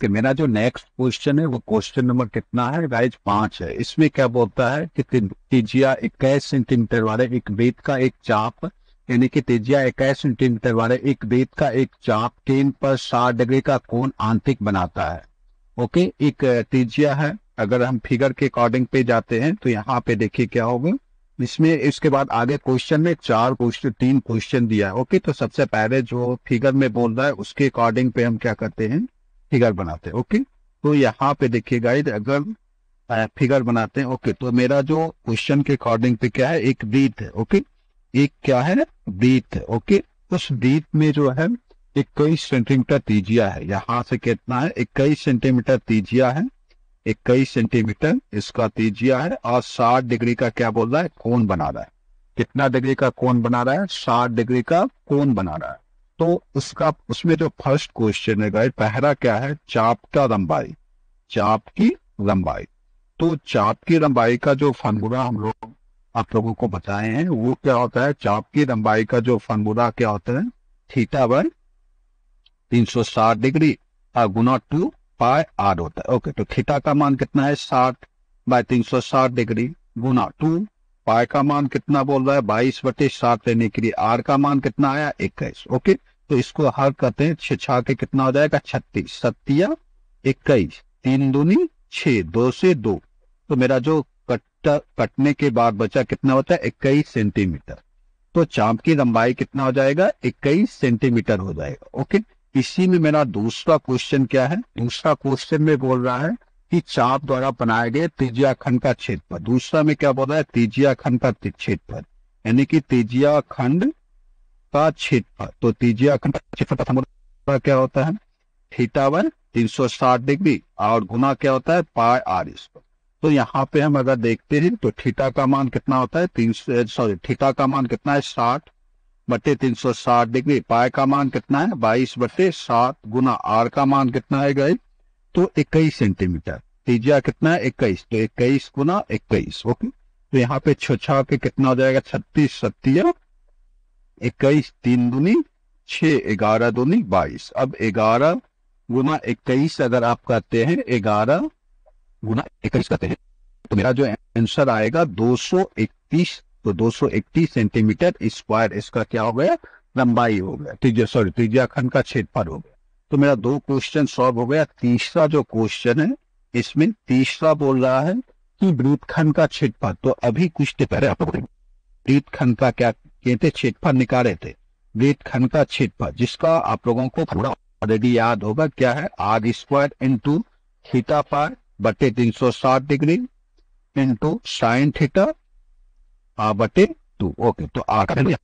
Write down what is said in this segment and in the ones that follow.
कि मेरा जो नेक्स्ट क्वेश्चन है वो क्वेश्चन नंबर कितना है गाइज पांच है इसमें क्या बोलता है कि तिजिया इक्कीस सेंटीमीटर वाले एक बेत का एक चाप यानी कि तेजिया इक्कीस सेंटीमीटर वाले एक बेत का एक चाप केन पर साठ डिग्री का कोण आंतरिक बनाता है ओके एक तेजिया है अगर हम फिगर के अकॉर्डिंग पे जाते हैं तो यहाँ पे देखिए क्या होगा इसमें इसके बाद आगे क्वेश्चन में चार क्वेश्चन तीन क्वेश्चन दिया है ओके तो सबसे पहले जो फिगर में बोल रहा है उसके अकॉर्डिंग पे हम क्या करते हैं फिगर बनाते हैं ओके तो यहाँ पे देखिए गाइड अगर फिगर बनाते हैं ओके तो मेरा जो क्वेश्चन के अकॉर्डिंग पे क्या है एक ब्रीथ है ओके एक क्या है ब्रीथ ओके उस ब्रीथ में जो है इक्कीस सेंटीमीटर तीजिया है यहाँ से कितना है इक्कीस सेंटीमीटर तीजिया है इक्कीस सेंटीमीटर इसका तीजिया है और साठ डिग्री का क्या बोल रहा है कौन बना रहा है कितना डिग्री का कौन बना रहा है साठ डिग्री का कौन बना रहा है तो उसका उसमें जो फर्स्ट क्वेश्चन है गाइड पहला क्या है चाप का लंबाई चाप की लंबाई तो चाप की लंबाई का जो फॉर्मूला हम लोग आप लोगों को बताए हैं वो क्या होता है चाप की लंबाई का जो फॉर्मूला क्या होता है थीटा वन तीन सौ साठ डिग्री और गुना टू पाए आर होता है ओके तो थीटा का मान कितना है साठ बाय तीन सौ साठ डिग्री गुना टू पाई का मान कितना बोल रहा है बाईस बटे सात लेने के लिए आर का मान कितना आया इक्कीस ओके तो इसको हर कहते हैं छा के कितना हो जाएगा छत्तीस सत्तिया इक्कीस तीन दूनी छ दो से दो तो मेरा जो कट कटने के बाद बचा कितना होता है इक्कीस सेंटीमीटर तो चाप की लंबाई कितना हो जाएगा इक्कीस सेंटीमीटर हो जाएगा ओके इसी में मेरा दूसरा क्वेश्चन क्या है दूसरा क्वेश्चन में बोल रहा है कि चाप द्वारा बनाए गए तेजिया खंड का क्षेत्रफल दूसरा में क्या बोला है तेजिया खंड का क्षेत्रफल यानी कि तेजिया खंड का क्षेत्रफल तो तेजिया खंड का क्या होता है थीटावन तीन सौ साठ डिग्री और गुना क्या होता है पाए आर स्क्वायर तो यहाँ पे हम अगर देखते हैं तो थीटा का मान कितना होता है तीन सॉरी थीटा का मान कितना है साठ बटे तीन सौ साठ डिग्री पाए का मान कितना है बाईस बटे सात गुना आर का मान कितना है गए तो इक्कीस सेंटीमीटर तीजिया कितना है इक्कीस तो इक्कीस गुना इक्कीस ओके तो यहाँ पे छ के कितना हो जाएगा छत्तीस सत्तीय इक्कीस तीन दूनी छह ग्यारह दूनी बाईस अब ग्यारह गुना इक्कीस अगर आप कहते हैं ग्यारह गुना इक्कीस कहते हैं तो मेरा जो आंसर आएगा दो सौ इकतीस तो दो सौ इकतीस सेंटीमीटर स्क्वायर इसका क्या हो गया लंबाई हो गया त्रिज्या सॉरी त्रिज्या खंड का क्षेत्रफल हो गया तो मेरा दो क्वेश्चन सॉल्व हो गया तीसरा जो क्वेश्चन है इसमें तीसरा बोल रहा है कि ब्रीतखंड का छिटपा तो अभी कुछ दिन पहले आप वृत्तखंड का क्या कहते छिटपा निकाले थे वृत्तखंड का छिटपा जिसका आप लोगों को पूरा ऑलरेडी याद होगा क्या है आर स्क्वायर इंटू थीटा पार बटे तीन सौ साठ डिग्री इंटू साइन थीटा बटे टू ओके तो आर का वैल्यू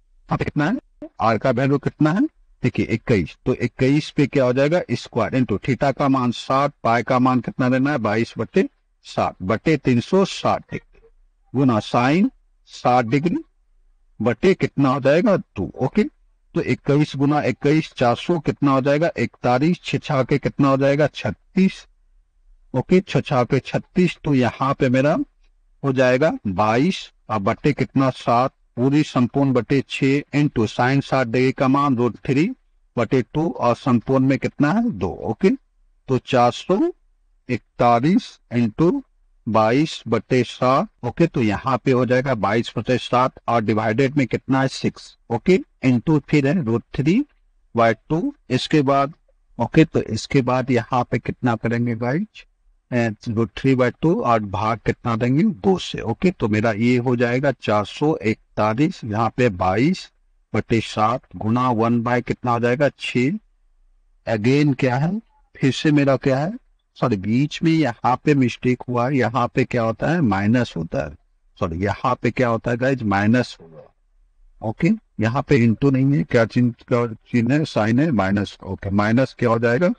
कितना है आर का वैल्यू कितना है देखिए इक्कीस तो इक्कीस पे क्या हो जाएगा स्क्वायर इंटू थीटा का मान साठ पाए का मान कितना देना है बाईस बटे साठ बटे तीन सौ साठ डिग्री गुना साइन साठ डिग्री बटे कितना हो जाएगा दो ओके तो इक्कीस गुना इक्कीस चार सौ कितना हो जाएगा इकतालीस छिछा के कितना हो जाएगा छत्तीस ओके छछा के छत्तीस तो यहाँ पे मेरा हो जाएगा बाईस और बटे कितना सात पूरी संपूर्ण बटे इन इंटू साइन साठ डिग्री का मान रूट थ्री बटे टू और संपूर्ण में कितना है दो ओके तो चार सौ इकतालीस इंटू बाईस बटे सात ओके तो यहाँ पे हो जाएगा बाईस बटे सात और डिवाइडेड में कितना है सिक्स ओके इंटू फिर है रूट थ्री बाय टू इसके बाद ओके तो इसके बाद यहाँ पे कितना करेंगे गाइज थ्री बाय टू और भाग कितना देंगे दो से ओके तो मेरा ये हो जाएगा चार सौ इकतालीस यहाँ पे बाईस बटे सात गुना वन बाय कितना आ जाएगा छ अगेन क्या है फिर से मेरा क्या है सॉरी बीच में यहाँ पे मिस्टेक हुआ है यहाँ पे क्या होता है माइनस होता है सॉरी यहाँ पे क्या होता है गाइज माइनस होगा ओके यहाँ पे इंटू नहीं है क्या चिन्ह चिन्ह है साइन है माइनस ओके माइनस क्या हो जाएगा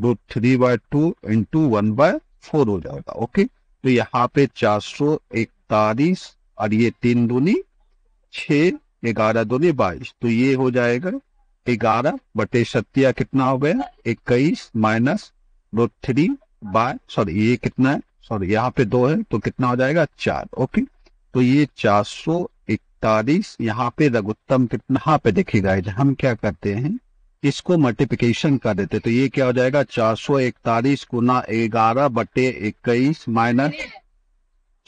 दो three by two into one by four हो जाएगा ओके तो यहाँ पे चार सौ इकतालीस और ये तीन दूनी छह ग्यारह दूनी बाईस तो ये हो जाएगा ग्यारह बटे सत्या कितना हो गया इक्कीस माइनस दो थ्री बाय सॉरी ये कितना है सॉरी यहाँ पे दो है तो कितना हो जाएगा चार ओके तो ये चार सौ इकतालीस यहाँ पे रघुत्तम कितना पे देखिएगा हम क्या करते हैं इसको मल्टीप्लीकेशन कर देते तो ये क्या हो जाएगा चार सौ इकतालीस गुना ग्यारह बटे इक्कीस माइनस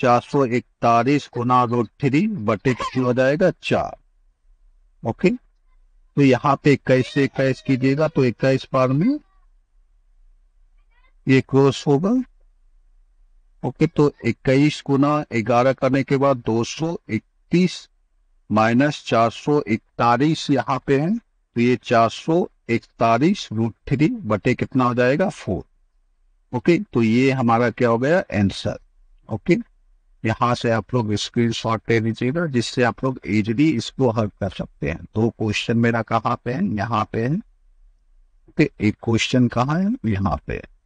चार सौ इकतालीस गुना रूट थ्री बटे हो जाएगा चार ओके तो यहाँ पे इक्कीस से इक्कीस कीजिएगा तो इक्कीस बार में ये क्रोस होगा ओके तो इक्कीस गुना ग्यारह करने के बाद दो सौ इकतीस माइनस चार सौ इकतालीस यहाँ पे है तो ये चार सौ इकतालीस रूट थ्री बटे कितना हो जाएगा फोर ओके तो ये हमारा क्या हो गया आंसर ओके यहां से आप लोग स्क्रीन शॉट ले लीजिएगा जिससे आप लोग इजिली इसको हल कर सकते हैं दो क्वेश्चन मेरा कहाँ पे है यहाँ पे है एक क्वेश्चन कहाँ है यहाँ पे है